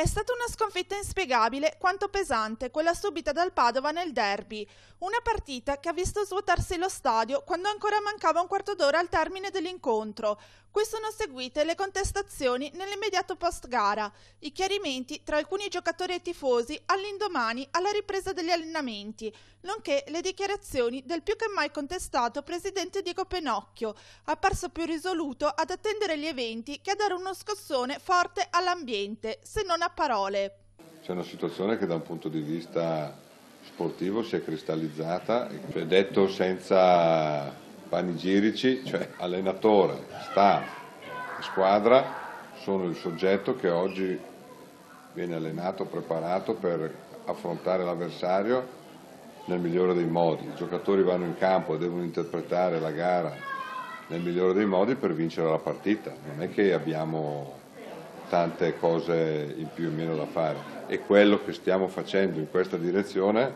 È stata una sconfitta inspiegabile quanto pesante quella subita dal Padova nel derby, una partita che ha visto svuotarsi lo stadio quando ancora mancava un quarto d'ora al termine dell'incontro. Qui sono seguite le contestazioni nell'immediato post-gara, i chiarimenti tra alcuni giocatori e tifosi all'indomani alla ripresa degli allenamenti, nonché le dichiarazioni del più che mai contestato presidente Diego Penocchio, apparso più risoluto ad attendere gli eventi che a dare uno scossone forte all'ambiente, se non a parole. C'è una situazione che da un punto di vista sportivo si è cristallizzata, cioè detto senza panigirici, cioè allenatore, staff, squadra sono il soggetto che oggi viene allenato, preparato per affrontare l'avversario nel migliore dei modi. I giocatori vanno in campo e devono interpretare la gara nel migliore dei modi per vincere la partita. Non è che abbiamo tante cose in più e meno da fare e quello che stiamo facendo in questa direzione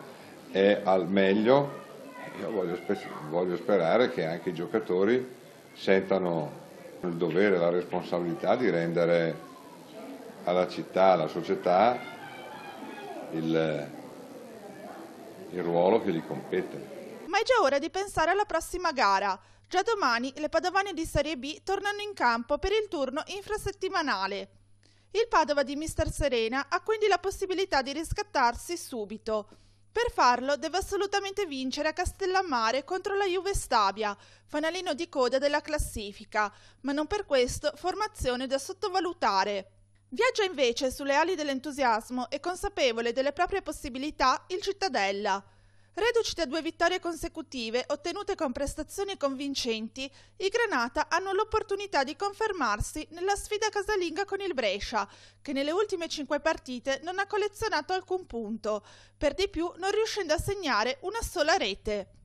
è al meglio. Io voglio, voglio sperare che anche i giocatori sentano il dovere, la responsabilità di rendere alla città, alla società il, il ruolo che gli compete. Ma è già ora di pensare alla prossima gara. Già domani le padovane di Serie B tornano in campo per il turno infrasettimanale. Il Padova di Mister Serena ha quindi la possibilità di riscattarsi subito. Per farlo deve assolutamente vincere a Castellammare contro la Juve Stabia, fanalino di coda della classifica, ma non per questo formazione da sottovalutare. Viaggia invece sulle ali dell'entusiasmo e consapevole delle proprie possibilità il Cittadella. Reduci da due vittorie consecutive ottenute con prestazioni convincenti, i Granata hanno l'opportunità di confermarsi nella sfida casalinga con il Brescia, che nelle ultime cinque partite non ha collezionato alcun punto, per di più non riuscendo a segnare una sola rete.